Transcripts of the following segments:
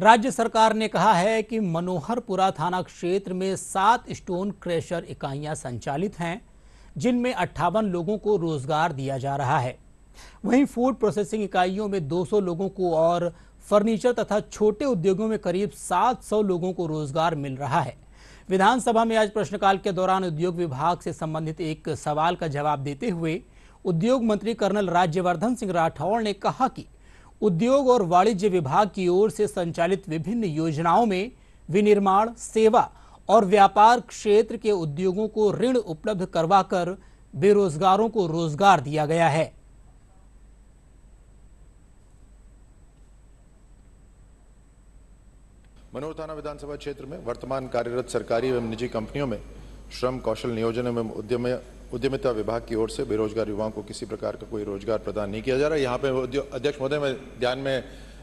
राज्य सरकार ने कहा है कि मनोहरपुरा थाना क्षेत्र में सात स्टोन क्रेशर इकाइयां संचालित हैं जिनमें अट्ठावन लोगों को रोजगार दिया जा रहा है वहीं फूड प्रोसेसिंग इकाइयों में 200 लोगों को और फर्नीचर तथा छोटे उद्योगों में करीब 700 लोगों को रोजगार मिल रहा है विधानसभा में आज प्रश्नकाल के दौरान उद्योग विभाग से संबंधित एक सवाल का जवाब देते हुए उद्योग मंत्री कर्नल राज्यवर्धन सिंह राठौड़ ने कहा कि उद्योग और वाणिज्य विभाग की ओर से संचालित विभिन्न योजनाओं में विनिर्माण सेवा और व्यापार क्षेत्र के उद्योगों को ऋण उपलब्ध करवाकर बेरोजगारों को रोजगार दिया गया है मनोर थाना विधानसभा क्षेत्र में वर्तमान कार्यरत सरकारी एवं निजी कंपनियों में श्रम कौशल नियोजन एवं उद्यम उद्यमिता विभाग की ओर से बेरोजगार युवाओं को किसी प्रकार का कोई रोजगार प्रदान नहीं किया जा रहा है यहाँ पे अध्यक्ष महोदय मैं ध्यान में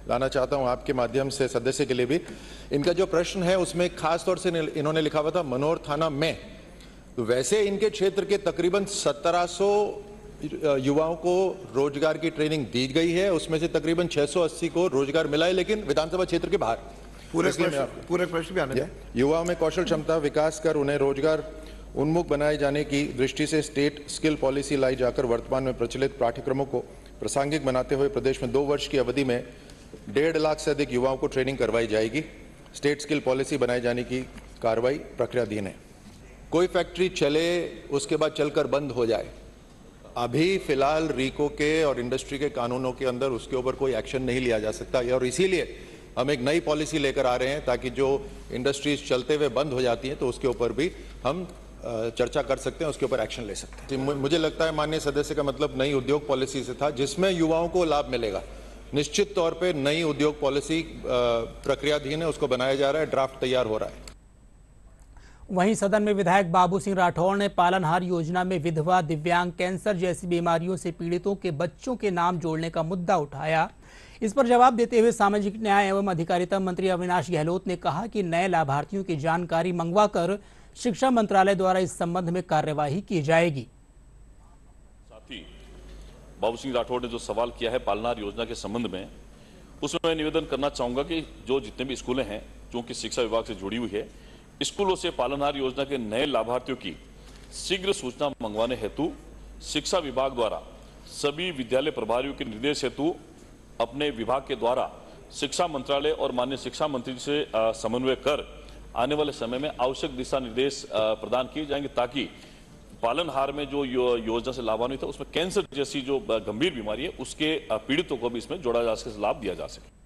लाना चाहता हूँ आपके माध्यम से सदस्य के लिए भी इनका जो प्रश्न है उसमें खास तौर से इन्होंने लिखा हुआ था मनोहर थाना में तो वैसे इनके क्षेत्र के तकरीबन सत्रह युवाओं को रोजगार की ट्रेनिंग दी गई है उसमें से तकरीबन 680 को रोजगार मिला है लेकिन विधानसभा क्षेत्र के बाहर पूरे पूरे प्रश्न भी आने युवाओं में कौशल क्षमता विकास कर उन्हें रोजगार उन्मुख बनाए जाने की दृष्टि से स्टेट स्किल पॉलिसी लाई जाकर वर्तमान में प्रचलित पाठ्यक्रमों को प्रासंगिक बनाते हुए प्रदेश में दो वर्ष की अवधि में डेढ़ लाख से अधिक युवाओं को ट्रेनिंग करवाई जाएगी स्टेट स्किल पॉलिसी बनाए जाने की कार्रवाई प्रक्रियाधीन है कोई फैक्ट्री चले उसके बाद चलकर बंद हो जाए अभी फिलहाल रीको के और इंडस्ट्री के कानूनों के अंदर उसके ऊपर कोई एक्शन नहीं लिया जा सकता और इसीलिए हम एक नई पॉलिसी लेकर आ रहे हैं ताकि जो इंडस्ट्रीज चलते हुए बंद हो जाती हैं तो उसके ऊपर भी हम चर्चा कर सकते हैं उसके ऊपर एक्शन ले सकते हैं मुझे लगता है माननीय सदस्य का मतलब नई उद्योग पॉलिसी से था जिसमें युवाओं को लाभ मिलेगा निश्चित तौर पे नई उद्योग पॉलिसी प्रक्रियाधीन है उसको बनाया जा रहा है ड्राफ्ट तैयार हो रहा है वहीं सदन में विधायक बाबू सिंह राठौर ने पालनहार योजना में विधवा दिव्यांग कैंसर जैसी बीमारियों से पीड़ितों के बच्चों के नाम जोड़ने का मुद्दा उठाया इस पर जवाब देते हुए सामाजिक न्याय एवं अधिकारिता मंत्री अविनाश गहलोत ने कहा कि नए लाभार्थियों की जानकारी मंगवाकर शिक्षा मंत्रालय द्वारा इस संबंध में कार्यवाही की जाएगी साथी बाबू सिंह राठौड़ ने जो सवाल किया है पालनार योजना के संबंध में उसमें मैं निवेदन करना चाहूंगा कि जो जितने भी स्कूलें हैं जो कि शिक्षा विभाग से जुड़ी हुई है स्कूलों से पालनहार योजना के नए लाभार्थियों की शीघ्र सूचना मंगवाने हेतु शिक्षा विभाग द्वारा सभी विद्यालय प्रभारियों के निर्देश हेतु अपने विभाग के द्वारा शिक्षा मंत्रालय और माननीय शिक्षा मंत्री से समन्वय कर आने वाले समय में आवश्यक दिशा निर्देश प्रदान किए जाएंगे ताकि पालनहार में जो यो, योजना से लाभान्वित है उसमें कैंसर जैसी जो गंभीर बीमारी है उसके पीड़ितों को भी इसमें जोड़ा जा सके लाभ दिया जा सके